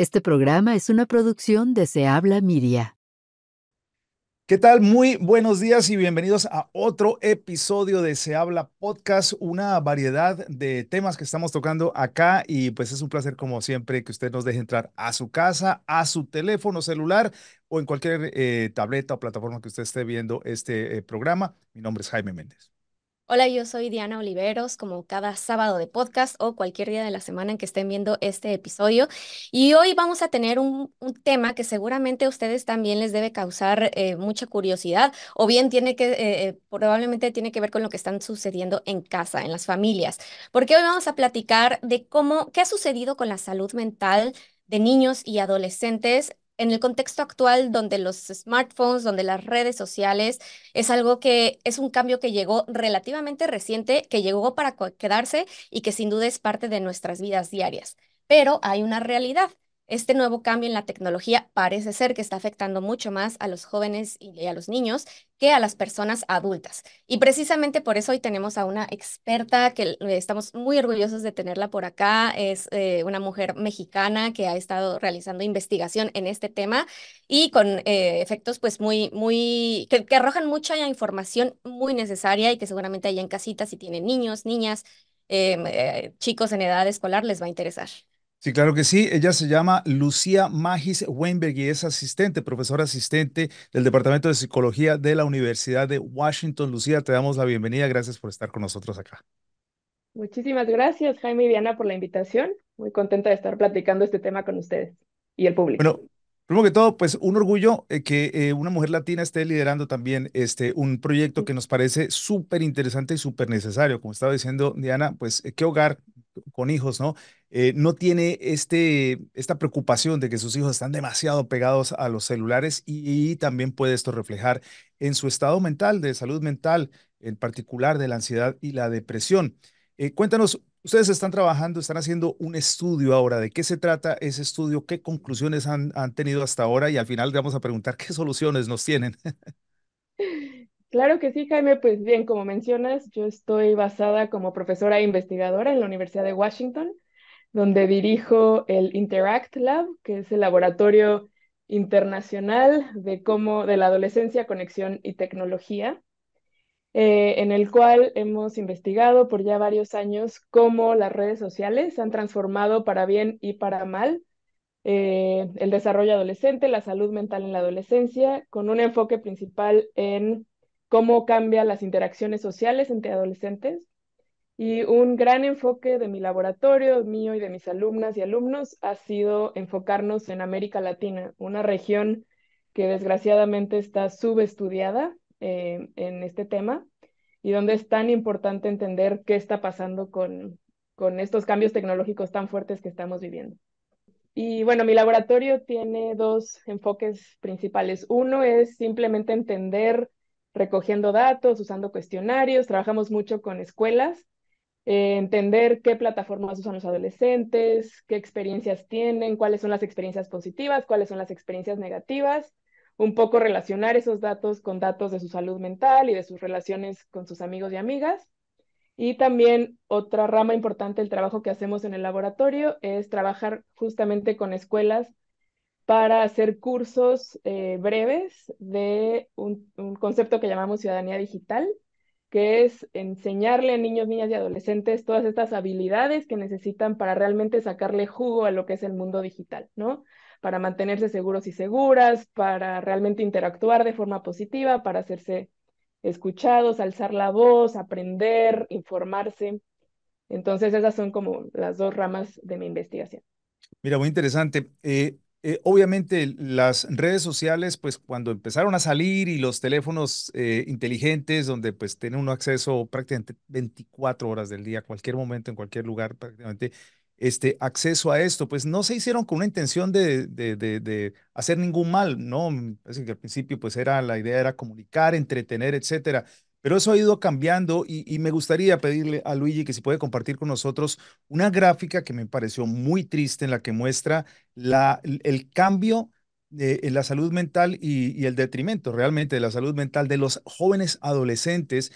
Este programa es una producción de Se Habla Miria. ¿Qué tal? Muy buenos días y bienvenidos a otro episodio de Se Habla Podcast, una variedad de temas que estamos tocando acá y pues es un placer como siempre que usted nos deje entrar a su casa, a su teléfono celular o en cualquier eh, tableta o plataforma que usted esté viendo este eh, programa. Mi nombre es Jaime Méndez. Hola, yo soy Diana Oliveros, como cada sábado de podcast o cualquier día de la semana en que estén viendo este episodio. Y hoy vamos a tener un, tema que seguramente a ustedes también les debe causar eh, mucha curiosidad o bien tiene que, eh, eh, probablemente tiene que ver con lo que están sucediendo en casa, en las familias. Porque hoy vamos a platicar de cómo, qué ha sucedido con la salud mental de niños y adolescentes en el contexto actual donde los smartphones, donde las redes sociales, es algo que es un cambio que llegó relativamente reciente, que llegó para quedarse y que sin duda es parte de nuestras vidas diarias. Pero hay una realidad este nuevo cambio en la tecnología parece ser que está afectando mucho más a los jóvenes y a los niños que a las personas adultas. Y precisamente por eso hoy tenemos a una experta que eh, estamos muy orgullosos de tenerla por acá. Es eh, una mujer mexicana que ha estado realizando investigación en este tema y con eh, efectos pues muy, muy, que, arrojan mucha información muy necesaria y que seguramente allá en casitas si tienen niños, niñas, em, chicos en edad escolar les va a interesar. Sí, claro que sí. Ella se llama Lucía Magis Weinberg y es asistente, profesora asistente del Departamento de Psicología de la Universidad de Washington. Lucía, te damos la bienvenida. Gracias por estar con nosotros acá. Muchísimas gracias, Jaime y Diana, por la invitación. Muy contenta de estar platicando este tema con ustedes y el público. Bueno, Primero que todo, pues un orgullo eh, que eh, una mujer latina esté liderando también este, un proyecto que nos parece súper interesante y súper necesario. Como estaba diciendo Diana, pues eh, qué hogar con hijos, ¿no? Eh, no tiene este, esta preocupación de que sus hijos están demasiado pegados a los celulares y, también puede esto reflejar en su estado mental, de salud mental, en particular de la ansiedad y la depresión. Eh, cuéntanos, ustedes están trabajando, están haciendo un estudio ahora, ¿de qué se trata ese estudio? ¿Qué conclusiones han, han tenido hasta ahora? Y al final vamos a preguntar qué soluciones nos tienen. Claro que sí, Jaime. Pues bien, como mencionas, yo estoy basada como profesora e investigadora en la Universidad de Washington, donde dirijo el Interact Lab, que es el laboratorio internacional de cómo de la adolescencia, conexión y tecnología, eh, en el cual hemos investigado por ya varios años cómo las redes sociales han transformado para bien y para mal eh, el desarrollo adolescente, la salud mental en la adolescencia, con un enfoque principal en cómo cambian las interacciones sociales entre adolescentes. Y un gran enfoque de mi laboratorio, mío y de mis alumnas y alumnos, ha sido enfocarnos en América Latina, una región que desgraciadamente está subestudiada eh, en este tema y donde es tan importante entender qué está pasando con, con estos cambios tecnológicos tan fuertes que estamos viviendo. Y bueno, mi laboratorio tiene dos enfoques principales. Uno es simplemente entender recogiendo datos, usando cuestionarios, trabajamos mucho con escuelas, eh, entender qué plataformas usan los adolescentes, qué experiencias tienen, cuáles son las experiencias positivas, cuáles son las experiencias negativas, un poco relacionar esos datos con datos de su salud mental y de sus relaciones con sus amigos y amigas. Y también otra rama importante del trabajo que hacemos en el laboratorio es trabajar justamente con escuelas para hacer cursos eh, breves de un, un, concepto que llamamos ciudadanía digital, que es enseñarle a niños, niñas y adolescentes todas estas habilidades que necesitan para realmente sacarle jugo a lo que es el mundo digital, ¿no? Para mantenerse seguros y seguras, para realmente interactuar de forma positiva, para hacerse escuchados, alzar la voz, aprender, informarse. Entonces, esas son como las dos ramas de mi investigación. Mira, muy interesante. Eh, eh, obviamente las redes sociales, pues cuando empezaron a salir y los teléfonos eh, inteligentes, donde pues tiene uno acceso prácticamente 24 horas del día, cualquier momento, en cualquier lugar, prácticamente este acceso a esto, pues no se hicieron con una intención de, de, hacer ningún mal, ¿no? Parece que al principio pues era, la idea era comunicar, entretener, etcétera. Pero eso ha ido cambiando y, me gustaría pedirle a Luigi que si puede compartir con nosotros una gráfica que me pareció muy triste en la que muestra la, el cambio en la salud mental y, el detrimento realmente de la salud mental de los jóvenes adolescentes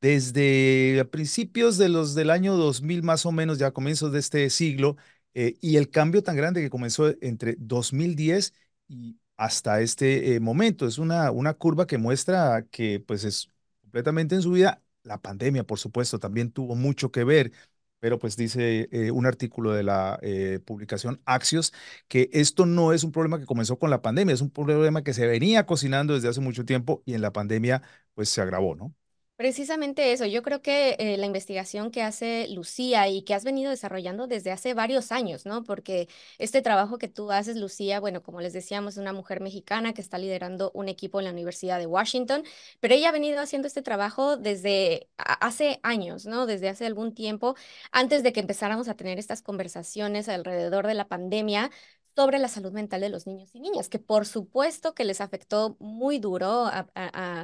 desde principios de los del año 2000 más o menos, ya comienzos de este siglo, eh, y el cambio tan grande que comenzó entre 2010 y hasta este eh, momento. Es una, una curva que muestra que pues es completamente en su vida. La pandemia, por supuesto, también tuvo mucho que ver, pero pues dice eh, un artículo de la eh, publicación Axios que esto no es un problema que comenzó con la pandemia, es un problema que se venía cocinando desde hace mucho tiempo y en la pandemia pues se agravó, ¿no? Precisamente eso, yo creo que eh, la investigación que hace Lucía y que has venido desarrollando desde hace varios años, ¿no? Porque este trabajo que tú haces, Lucía, bueno, como les decíamos, es una mujer mexicana que está liderando un equipo en la Universidad de Washington, pero ella ha venido haciendo este trabajo desde hace años, ¿no? Desde hace algún tiempo, antes de que empezáramos a tener estas conversaciones alrededor de la pandemia, sobre la salud mental de los niños y niñas, que por supuesto que les afectó muy duro a,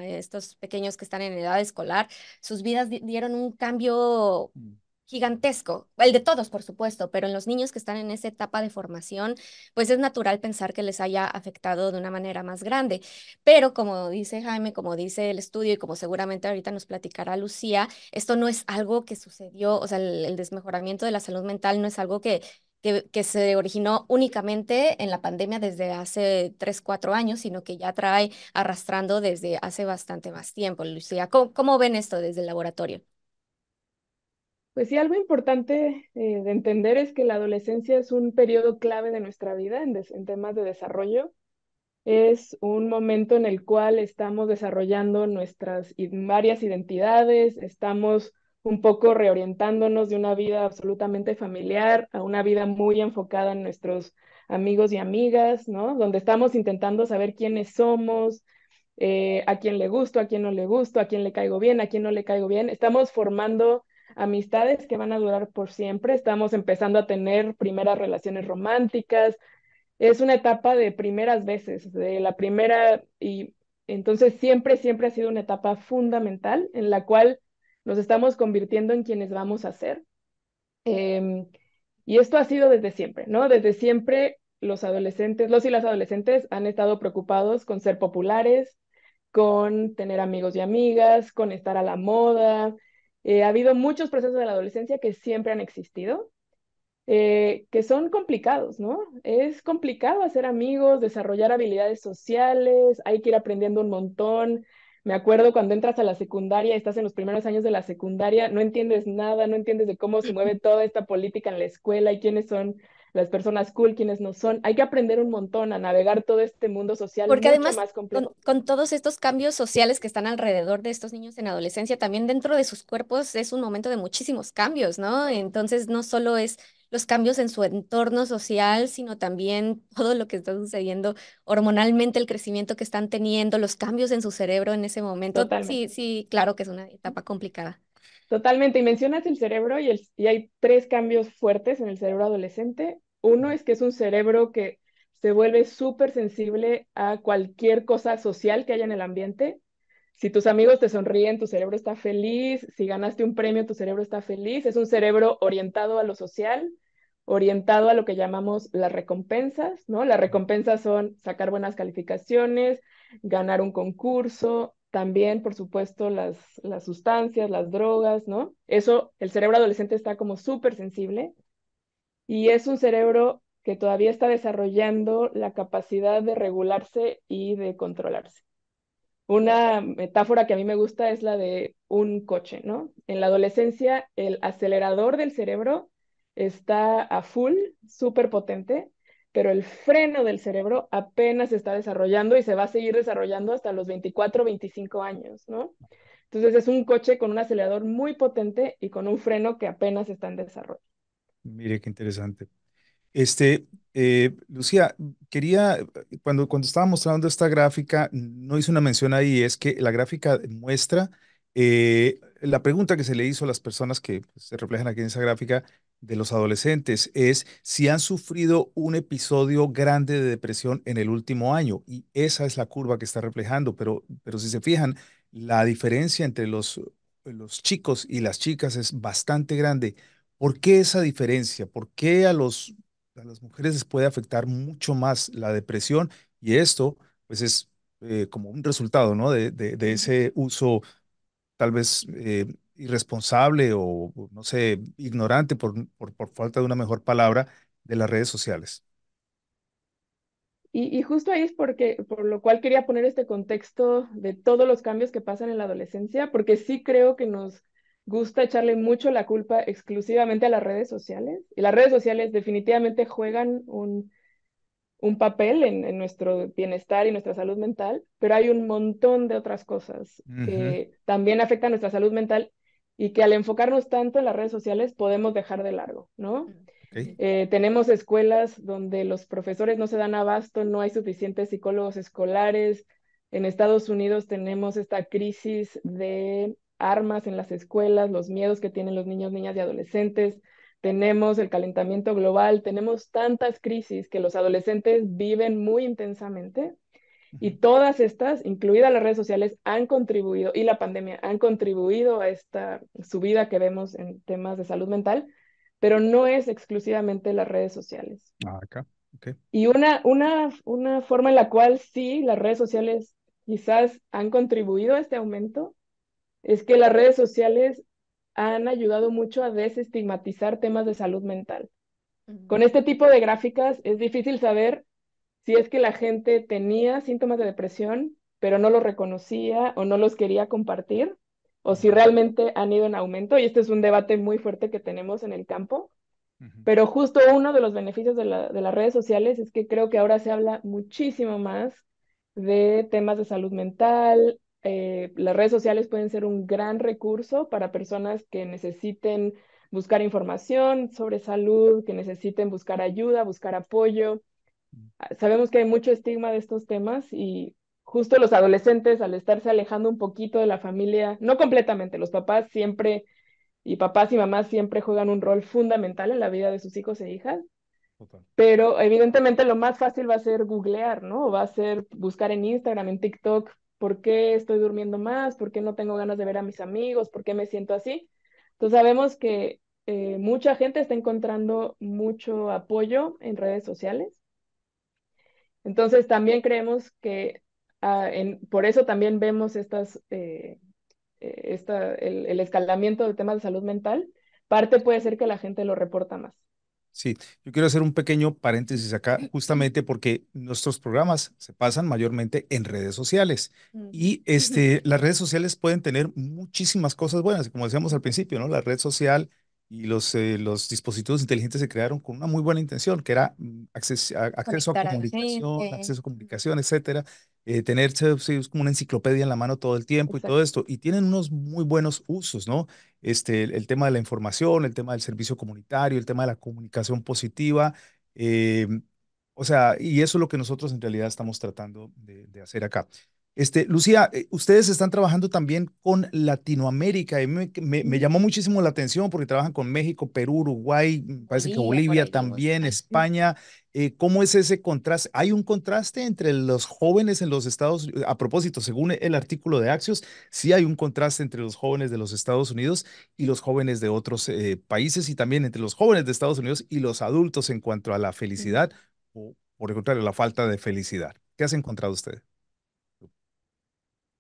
estos pequeños que están en edad escolar. Sus vidas dieron un cambio mm. gigantesco, el de todos, por supuesto, pero en los niños que están en esa etapa de formación, pues es natural pensar que les haya afectado de una manera más grande. Pero como dice Jaime, como dice el estudio y como seguramente ahorita nos platicará Lucía, esto no es algo que sucedió, o sea, el desmejoramiento de la salud mental no es algo que que, se originó únicamente en la pandemia desde hace tres, cuatro años, sino que ya trae arrastrando desde hace bastante más tiempo. Lucía, ¿cómo, ven esto desde el laboratorio? Pues sí, algo importante eh, de entender es que la adolescencia es un periodo clave de nuestra vida en, en temas de desarrollo. Es un momento en el cual estamos desarrollando nuestras varias identidades, estamos un poco reorientándonos de una vida absolutamente familiar a una vida muy enfocada en nuestros amigos y amigas, ¿no? Donde estamos intentando saber quiénes somos, eh, a quién le gusto, a quién no le gusto, a quién le caigo bien, a quién no le caigo bien. Estamos formando amistades que van a durar por siempre, estamos empezando a tener primeras relaciones románticas. Es una etapa de primeras veces, de la primera y entonces siempre, siempre ha sido una etapa fundamental en la cual nos estamos convirtiendo en quienes vamos a ser. Em, y esto ha sido desde siempre, ¿no? Desde siempre los adolescentes, los y las adolescentes han estado preocupados con ser populares, con tener amigos y amigas, con estar a la moda. Eh, ha habido muchos procesos de la adolescencia que siempre han existido, eh, que son complicados, ¿no? Es complicado hacer amigos, desarrollar habilidades sociales, hay que ir aprendiendo un montón, me acuerdo cuando entras a la secundaria, estás en los primeros años de la secundaria, no entiendes nada, no entiendes de cómo se mueve toda esta política en la escuela y quiénes son las personas cool, quiénes no son. Hay que aprender un montón a navegar todo este mundo social. Porque además, más complejo. con, todos estos cambios sociales que están alrededor de estos niños en adolescencia, también dentro de sus cuerpos es un momento de muchísimos cambios, ¿no? Entonces, no solo es los cambios en su entorno social, sino también todo lo que está sucediendo hormonalmente, el crecimiento que están teniendo, los cambios en su cerebro en ese momento. Sí, sí, claro que es una etapa complicada. Totalmente, y mencionas el cerebro y, el, y hay tres cambios fuertes en el cerebro adolescente. Uno es que es un cerebro que se vuelve súper sensible a cualquier cosa social que haya en el ambiente. Si tus amigos te sonríen, tu cerebro está feliz. Si ganaste un premio, tu cerebro está feliz. Es un cerebro orientado a lo social orientado a lo que llamamos las recompensas, ¿no? Las recompensas son sacar buenas calificaciones, ganar un concurso, también, por supuesto, las, las sustancias, las drogas, ¿no? Eso, el cerebro adolescente está como súper sensible y es un cerebro que todavía está desarrollando la capacidad de regularse y de controlarse. Una metáfora que a mí me gusta es la de un coche, ¿no? En la adolescencia, el acelerador del cerebro está a full, súper potente, pero el freno del cerebro apenas se está desarrollando y se va a seguir desarrollando hasta los 24, 25 años, ¿no? Entonces es un coche con un acelerador muy potente y con un freno que apenas está en desarrollo. Mire qué interesante. Este, eh, Lucía, quería, cuando, cuando estaba mostrando esta gráfica, no hice una mención ahí, es que la gráfica muestra eh, la pregunta que se le hizo a las personas que pues, se reflejan aquí en esa gráfica, de los adolescentes es si han sufrido un episodio grande de depresión en el último año. Y esa es la curva que está reflejando. Pero, pero si se fijan, la diferencia entre los, los chicos y las chicas es bastante grande. ¿Por qué esa diferencia? ¿Por qué a, los, a las mujeres les puede afectar mucho más la depresión? Y esto, pues, es eh, como un resultado, ¿no? De, de, ese uso tal vez eh, irresponsable o, no sé, ignorante por, por, falta de una mejor palabra de las redes sociales. Y, justo ahí es porque, por lo cual quería poner este contexto de todos los cambios que pasan en la adolescencia, porque sí creo que nos gusta echarle mucho la culpa exclusivamente a las redes sociales. Y las redes sociales definitivamente juegan un, un papel en, nuestro bienestar y nuestra salud mental, pero hay un montón de otras cosas que también afectan nuestra salud mental y que al enfocarnos tanto en las redes sociales podemos dejar de largo, ¿no? Mm. Eh, tenemos escuelas donde los profesores no se dan abasto, no hay suficientes psicólogos escolares. En Estados Unidos tenemos esta crisis de armas en las escuelas, los miedos que tienen los niños, niñas y adolescentes. Tenemos el calentamiento global, tenemos tantas crisis que los adolescentes viven muy intensamente y todas estas, incluidas las redes sociales, han contribuido, y la pandemia, han contribuido a esta subida que vemos en temas de salud mental, pero no es exclusivamente las redes sociales. Ah, acá. Y una, una, una forma en la cual sí las redes sociales quizás han contribuido a este aumento es que las redes sociales han ayudado mucho a desestigmatizar temas de salud mental. Con este tipo de gráficas es difícil saber si es que la gente tenía síntomas de depresión, pero no los reconocía o no los quería compartir, o si realmente han ido en aumento, y este es un debate muy fuerte que tenemos en el campo, pero justo uno de los beneficios de, las redes sociales es que creo que ahora se habla muchísimo más de temas de salud mental, eh, las redes sociales pueden ser un gran recurso para personas que necesiten buscar información sobre salud, que necesiten buscar ayuda, buscar apoyo sabemos que hay mucho estigma de estos temas y justo los adolescentes al estarse alejando un poquito de la familia, no completamente, los papás siempre y papás y mamás siempre juegan un rol fundamental en la vida de sus hijos e hijas. Pero evidentemente lo más fácil va a ser googlear, ¿no? Va a ser buscar en Instagram, en TikTok, ¿por qué estoy durmiendo más? ¿Por qué no tengo ganas de ver a mis amigos? ¿Por qué me siento así? Entonces sabemos que eh, mucha gente está encontrando mucho apoyo en redes sociales entonces también creemos que ah, por eso también vemos estas, eh, eh, el, escaldamiento del tema de salud mental. Parte puede ser que la gente lo reporta más. Sí, yo quiero hacer un pequeño paréntesis acá, justamente porque nuestros programas se pasan mayormente en redes sociales y este, las redes sociales pueden tener muchísimas cosas buenas, como decíamos al principio, ¿no? La red social y los, eh, los dispositivos inteligentes se crearon con una muy buena intención, que era mm, acceso, a, acceso a comunicación, acceso a comunicación, etcétera, eh, tener como una enciclopedia en la mano todo el tiempo y todo esto, y tienen unos muy buenos usos, ¿no? Este, el, tema de la información, el tema del servicio comunitario, el tema de la comunicación positiva, eh, o sea, y eso es lo que nosotros en realidad estamos tratando de hacer acá. Este, Lucía, eh, ustedes están trabajando también con Latinoamérica. me, llamó muchísimo la atención porque trabajan con México, Perú, Uruguay, parece que Bolivia también, España. Eh, ¿Cómo es ese contraste? ¿Hay un contraste entre los jóvenes en los Estados Unidos? A propósito, según el artículo de Axios, sí hay un contraste entre los jóvenes de los Estados Unidos y los jóvenes de otros eh, países y también entre los jóvenes de Estados Unidos y los adultos en cuanto a la felicidad o, por el contrario, la falta de felicidad. ¿Qué has encontrado usted?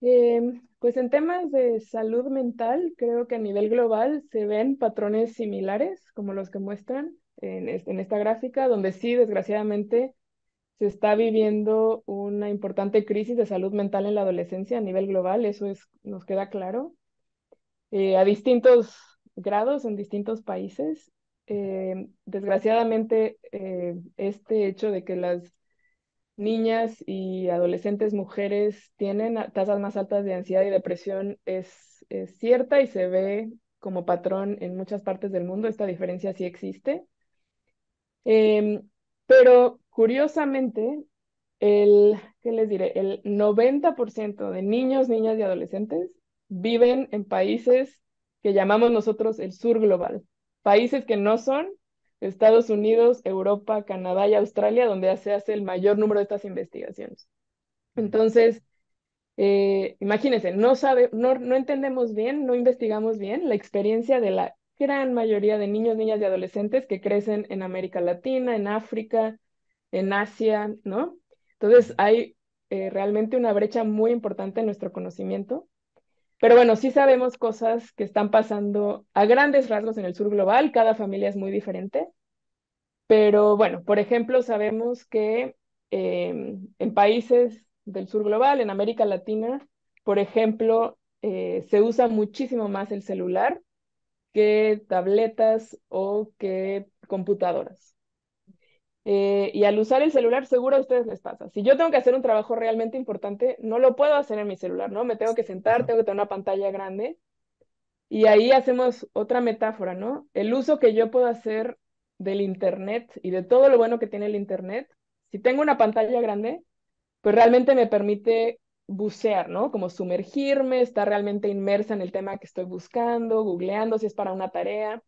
Em, pues en temas de salud mental, creo que a nivel global se ven patrones similares, como los que muestran en, esta gráfica, donde sí, desgraciadamente, se está viviendo una importante crisis de salud mental en la adolescencia a nivel global, eso nos queda claro, eh, a distintos grados en distintos países. Em, desgraciadamente, eh, este hecho de que las niñas y adolescentes mujeres tienen tasas más altas de ansiedad y depresión es, cierta y se ve como patrón en muchas partes del mundo. Esta diferencia sí existe. Em, pero curiosamente, el, ¿qué les diré? El 90% de niños, niñas y adolescentes viven en países que llamamos nosotros el sur global, países que no son Estados Unidos, Europa, Canadá y Australia, donde se hace el mayor número de estas investigaciones. Mm. Entonces, eh, imagínense, no, sabe, no, entendemos bien, no investigamos bien la experiencia de la gran mayoría de niños, niñas y adolescentes que crecen en América Latina, en África, en Asia, ¿no? Entonces, mm. hay eh, realmente una brecha muy importante en nuestro conocimiento pero bueno, sí sabemos cosas que están pasando a grandes rasgos en el sur global, cada familia es muy diferente, pero bueno, por ejemplo, sabemos que eh, en países del sur global, en América Latina, por ejemplo, eh, se usa muchísimo más el celular que tabletas o que computadoras. Eh, y al usar el celular, seguro a ustedes les pasa. Si yo tengo que hacer un trabajo realmente importante, no lo puedo hacer en mi celular, ¿no? Me tengo que sentar, tengo que tener una pantalla grande. Y ahí hacemos otra metáfora, ¿no? El uso que yo puedo hacer del Internet y de todo lo bueno que tiene el Internet. Si tengo una pantalla grande, pues realmente me permite bucear, ¿no? Como sumergirme, estar realmente inmersa en el tema que estoy buscando, googleando si es para una tarea.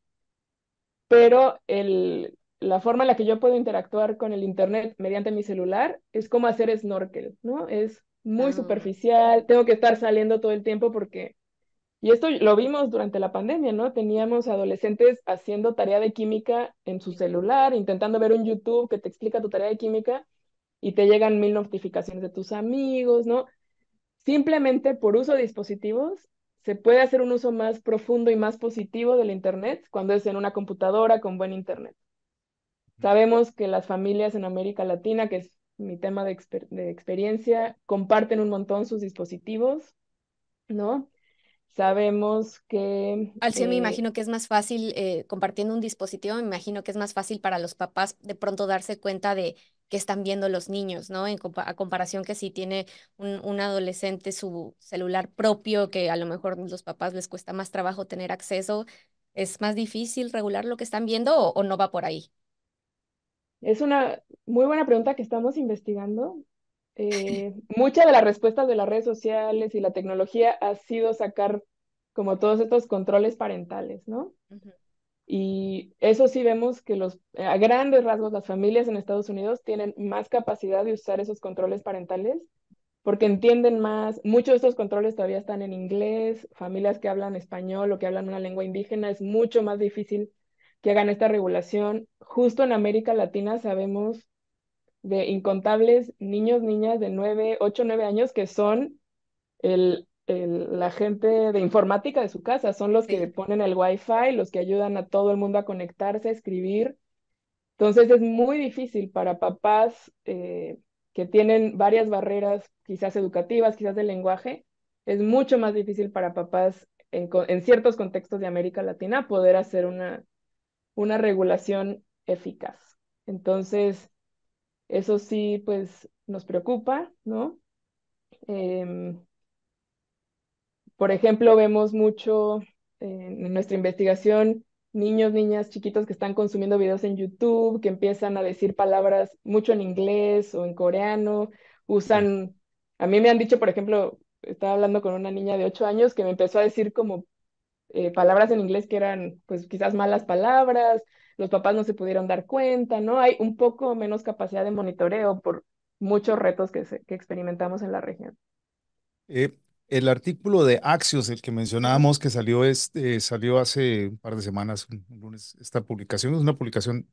Pero el, la forma en la que yo puedo interactuar con el Internet mediante mi celular es como hacer snorkel, ¿no? Es muy ah. superficial, tengo que estar saliendo todo el tiempo porque, y esto lo vimos durante la pandemia, ¿no? Teníamos adolescentes haciendo tarea de química en su celular, intentando ver un YouTube que te explica tu tarea de química y te llegan mil notificaciones de tus amigos, ¿no? Simplemente por uso de dispositivos se puede hacer un uso más profundo y más positivo del Internet cuando es en una computadora con buen Internet. Sabemos que las familias en América Latina, que es mi tema de, experiencia, comparten un montón sus dispositivos, ¿no? Sabemos que... Al eh, me imagino que es más fácil, eh, compartiendo un dispositivo, me imagino que es más fácil para los papás de pronto darse cuenta de qué están viendo los niños, ¿no? a comparación que si tiene un, adolescente su celular propio, que a lo mejor los papás les cuesta más trabajo tener acceso, ¿es más difícil regular lo que están viendo o no va por ahí? Es una muy buena pregunta que estamos investigando. Eh, muchas de las respuestas de las redes sociales y la tecnología ha sido sacar como todos estos controles parentales, ¿no? Y eso sí vemos que los, eh, a grandes rasgos las familias en Estados Unidos tienen más capacidad de usar esos controles parentales porque entienden más, muchos de estos controles todavía están en inglés, familias que hablan español o que hablan una lengua indígena, es mucho más difícil que hagan esta regulación. Justo en América Latina sabemos de incontables niños, niñas de 9, 8, 9 años que son el, la gente de informática de su casa, son los que ponen el Wi-Fi, los que ayudan a todo el mundo a conectarse, a escribir. Entonces es muy difícil para papás eh, que tienen varias barreras, quizás educativas, quizás de lenguaje, es mucho más difícil para papás en ciertos contextos de América Latina poder hacer una una regulación eficaz. Entonces, eso sí, pues nos preocupa, ¿no? Em, por ejemplo, vemos mucho en nuestra investigación niños, niñas chiquitos que están consumiendo videos en YouTube, que empiezan a decir palabras mucho en inglés o en coreano, usan, a mí me han dicho, por ejemplo, estaba hablando con una niña de 8 años que me empezó a decir como eh, palabras en inglés que eran pues quizás malas palabras, los papás no se pudieron dar cuenta, ¿no? Hay un poco menos capacidad de monitoreo por muchos retos que, experimentamos en la región. Eh, el artículo de Axios, el que mencionábamos, que salió, este, salió hace un par de semanas, un lunes, esta publicación es una publicación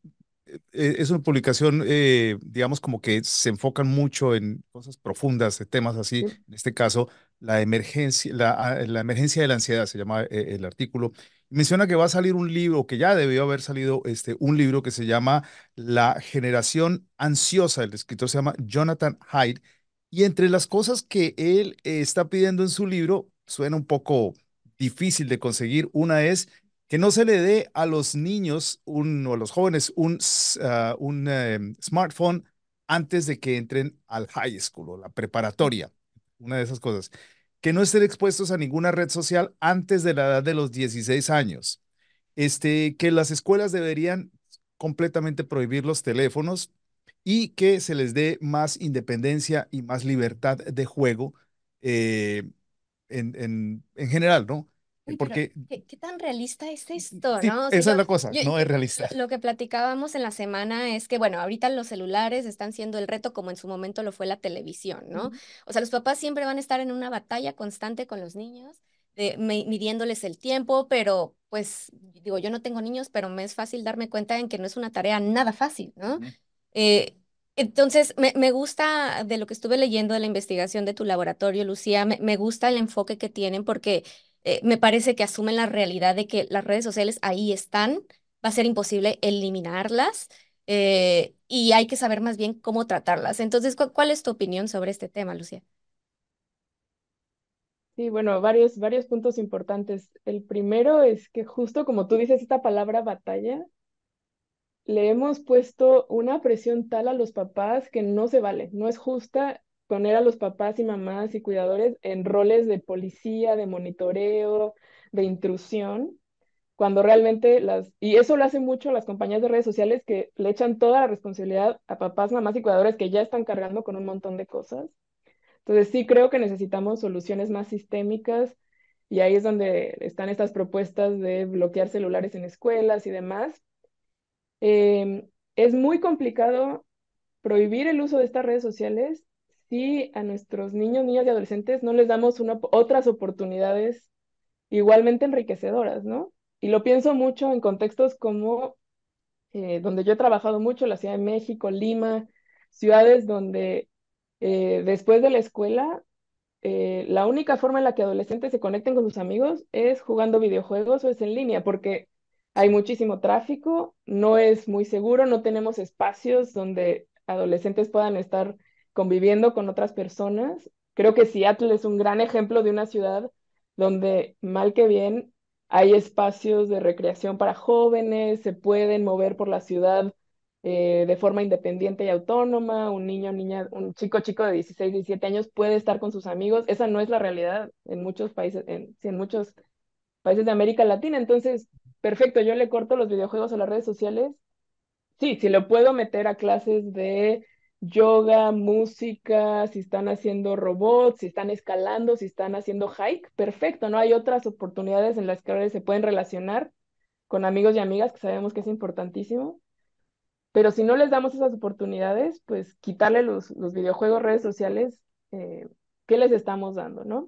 eh, eh, es una publicación, eh, digamos, como que se enfocan mucho en cosas profundas, de temas así, en este caso, la emergencia, la, ah, la, emergencia de la ansiedad, se llama el artículo. Menciona que va a salir un libro, que ya debió haber salido este, un libro que se llama La generación ansiosa. El escritor se llama Jonathan Hyde. Y entre las cosas que él está pidiendo en su libro, suena un poco difícil de conseguir. Una es que no se le dé a los niños o a los jóvenes un, ah, un em, smartphone antes de que entren al high school o la preparatoria, una de esas cosas. Que no estén expuestos a ninguna red social antes de la edad de los 16 años. Este, que las escuelas deberían completamente prohibir los teléfonos y que se les dé más independencia y más libertad de juego eh, en, en general, ¿no? porque ¿qué, tan realista es mm, esto? ¿no? esa es la cosa, no es realista. Lo que platicábamos en la semana es que, bueno, ahorita los celulares están siendo el reto como en su momento lo fue la televisión, ¿no? O sea, los papás siempre van a estar en una batalla constante con los niños, de, midiéndoles el tiempo, pero pues digo, yo no tengo niños, pero me es fácil darme cuenta en que no es una tarea nada fácil, ¿no? Eh, entonces, me, me, gusta de lo que estuve leyendo de la investigación de tu laboratorio, Lucía, me, me gusta el enfoque que tienen porque eh, me parece que asumen la realidad de que las redes sociales ahí están, va a ser imposible eliminarlas eh, y hay que saber más bien cómo tratarlas. Entonces, ¿cuál es tu opinión sobre este tema, Lucía? Sí, bueno, varios, varios puntos importantes. El primero es que justo como tú dices esta palabra batalla, le hemos puesto una presión tal a los papás que no se vale, no es justa poner a los papás y mamás y cuidadores en roles de policía, de monitoreo, de intrusión, cuando realmente las, y eso lo hacen mucho las compañías de redes sociales que le echan toda la responsabilidad a papás, mamás y cuidadores que ya están cargando con un montón de cosas. Entonces sí creo que necesitamos soluciones más sistémicas y ahí es donde están estas propuestas de bloquear celulares en escuelas y demás. Em, es muy complicado prohibir el uso de estas redes sociales si a nuestros niños, niñas y adolescentes no les damos otras oportunidades igualmente enriquecedoras, ¿no? Y lo pienso mucho en contextos como eh, donde yo he trabajado mucho, la Ciudad de México, Lima, ciudades donde eh, después de la escuela, eh, la única forma en la que adolescentes se conecten con sus amigos es jugando videojuegos o es en línea, porque hay muchísimo tráfico, no es muy seguro, no tenemos espacios donde adolescentes puedan estar conviviendo con otras personas. Creo que Seattle es un gran ejemplo de una ciudad donde, mal que bien, hay espacios de recreación para jóvenes, se pueden mover por la ciudad eh, de forma independiente y autónoma, un niño, niña, un chico, chico de 16, 17 años puede estar con sus amigos. Esa no es la realidad en muchos países, en, en muchos países de América Latina. Entonces, perfecto, yo le corto los videojuegos a las redes sociales. Sí, si lo puedo meter a clases de yoga, música, si están haciendo robots, si están escalando, si están haciendo hike, perfecto, ¿no? Hay otras oportunidades en las que se pueden relacionar con amigos y amigas, que sabemos que es importantísimo. Pero si no les damos esas oportunidades, pues quitarle los, los videojuegos, redes sociales, eh, ¿qué les estamos dando, no?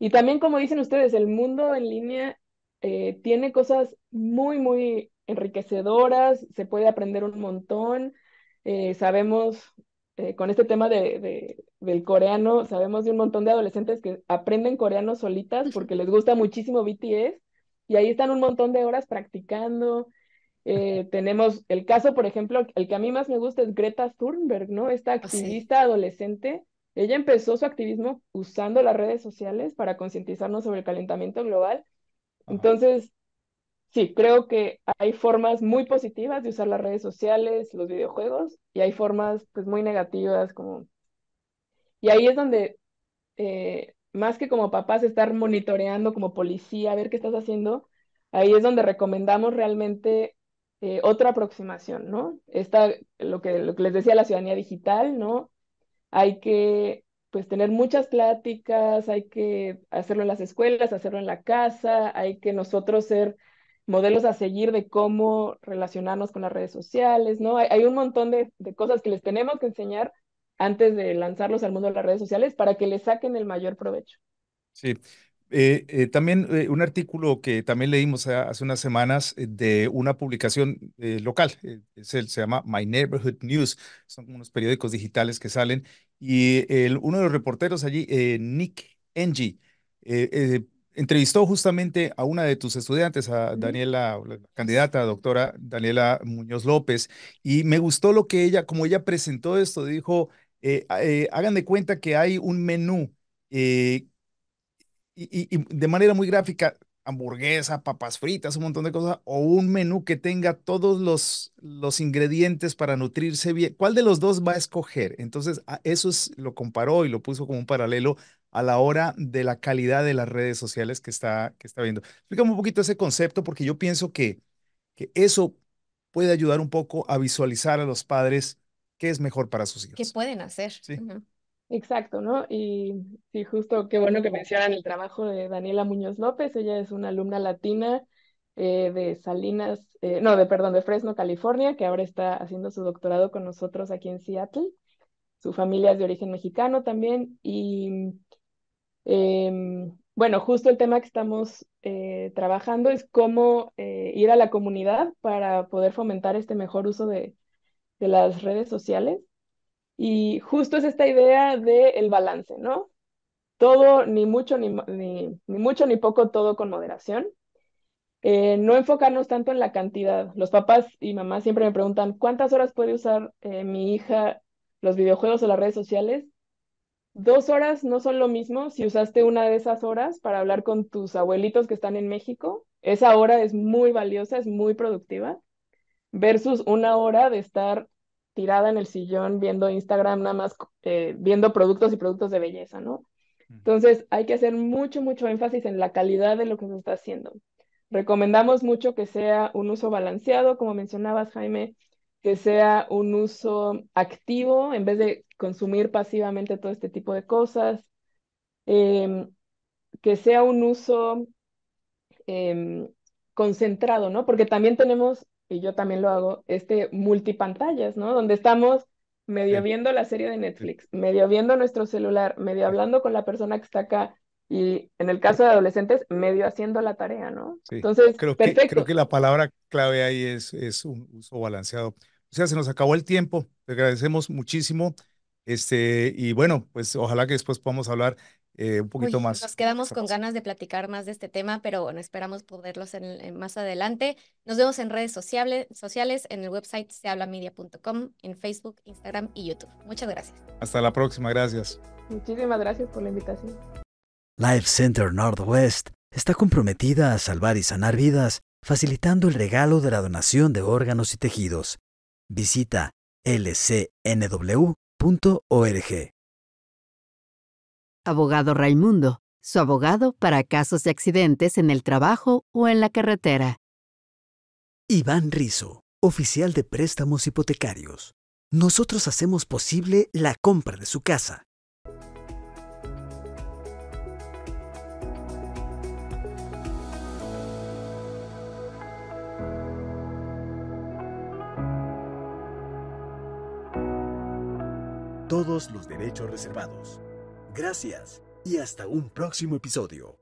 Y también, como dicen ustedes, el mundo en línea eh, tiene cosas muy, muy enriquecedoras, se puede aprender un montón, eh, sabemos, eh, con este tema de, del coreano, sabemos de un montón de adolescentes que aprenden coreano solitas porque les gusta muchísimo BTS y ahí están un montón de horas practicando. Eh, tenemos el caso, por ejemplo, el que a mí más me gusta es Greta Thunberg, ¿no? Esta ah, activista adolescente. Ella empezó su activismo usando las redes sociales para concientizarnos sobre el calentamiento global. Entonces, Sí, creo que hay formas muy positivas de usar las redes sociales, los videojuegos, y hay formas pues muy negativas como... Y ahí es donde, eh, más que como papás estar monitoreando como policía, a ver qué estás haciendo, ahí es donde recomendamos realmente eh, otra aproximación, ¿no? Esta, lo que, lo que les decía, la ciudadanía digital, ¿no? Hay que pues tener muchas pláticas, hay que hacerlo en las escuelas, hacerlo en la casa, hay que nosotros ser modelos a seguir de cómo relacionarnos con las redes sociales, ¿no? Hay, un montón de, de, cosas que les tenemos que enseñar antes de lanzarlos al mundo de las redes sociales para que les saquen el mayor provecho. Sí. Eh, eh, también eh, un artículo que también leímos hace unas semanas de una publicación local, se llama My Neighborhood News, son unos periódicos digitales que salen, y el, uno de los reporteros allí, Nick Engie, entrevistó justamente a una de tus estudiantes, a Daniela, candidata doctora Daniela Muñoz López, y me gustó lo que ella, como ella presentó esto, dijo, eh, ah, eh, hagan de cuenta que hay un menú eh, y, de manera muy gráfica, hamburguesa, papas fritas, un montón de cosas, o un menú que tenga todos los, los ingredientes para nutrirse bien. ¿Cuál de los dos va a escoger? Entonces, ah, eso es, lo comparó y lo puso como un paralelo a la hora de la calidad de las redes sociales que está, que está viendo. Explícame un poquito ese concepto porque yo pienso que, que eso puede ayudar un poco a visualizar a los padres qué es mejor para sus hijos. ¿Qué pueden hacer? Sí. Exacto, ¿no? Y sí, justo qué bueno que mencionan el trabajo de Daniela Muñoz López. Ella es una alumna latina eh, de Salinas, eh, no, de perdón, de Fresno, California, que ahora está haciendo su doctorado con nosotros aquí en Seattle. Su familia es de origen mexicano también y Em, bueno, justo el tema que estamos eh, trabajando es cómo eh, ir a la comunidad para poder fomentar este mejor uso de, las redes sociales. Y justo es esta idea del balance, ¿no? Todo, ni mucho ni, mucho ni poco, todo con moderación. Eh, no enfocarnos tanto en la cantidad. Los papás y mamás siempre me preguntan, ¿cuántas horas puede usar mi hija los videojuegos o las redes sociales? dos horas no son lo mismo si usaste una de esas horas para hablar con tus abuelitos que están en México. Esa hora es muy valiosa, es muy productiva, versus una hora de estar tirada en el sillón viendo Instagram, nada más eh, viendo productos y productos de belleza, ¿no? Entonces hay que hacer mucho, mucho énfasis en la calidad de lo que se está haciendo. Recomendamos mucho que sea un uso balanceado, como mencionabas, Jaime, que sea un uso activo en vez de consumir pasivamente todo este tipo de cosas, em, que sea un uso em, concentrado, ¿no? Porque también tenemos, y yo también lo hago, este multipantallas, ¿no? Donde estamos medio viendo la serie de Netflix, medio viendo nuestro celular, medio hablando con la persona que está acá, y en el caso de adolescentes, medio haciendo la tarea, ¿no? Entonces, creo que, creo que la palabra clave ahí es, es un uso balanceado. O sea, se nos acabó el tiempo. Te agradecemos muchísimo. Este, y bueno, pues ojalá que después podamos hablar eh, un poquito más. Nos quedamos con ganas de platicar más de este tema, pero bueno, esperamos poderlos más adelante. Nos vemos en redes sociales, sociales en el website sehablamedia.com, en Facebook, Instagram y YouTube. Muchas gracias. Hasta la próxima, gracias. Muchísimas gracias por la invitación. Life Center Northwest está comprometida a salvar y sanar vidas, facilitando el regalo de la donación de órganos y tejidos Visita lcnw.org. Abogado Raimundo, su abogado para casos de accidentes en el trabajo o en la carretera. Iván Rizo, oficial de préstamos hipotecarios. Nosotros hacemos posible la compra de su casa Todos los derechos reservados. Gracias y hasta un próximo episodio.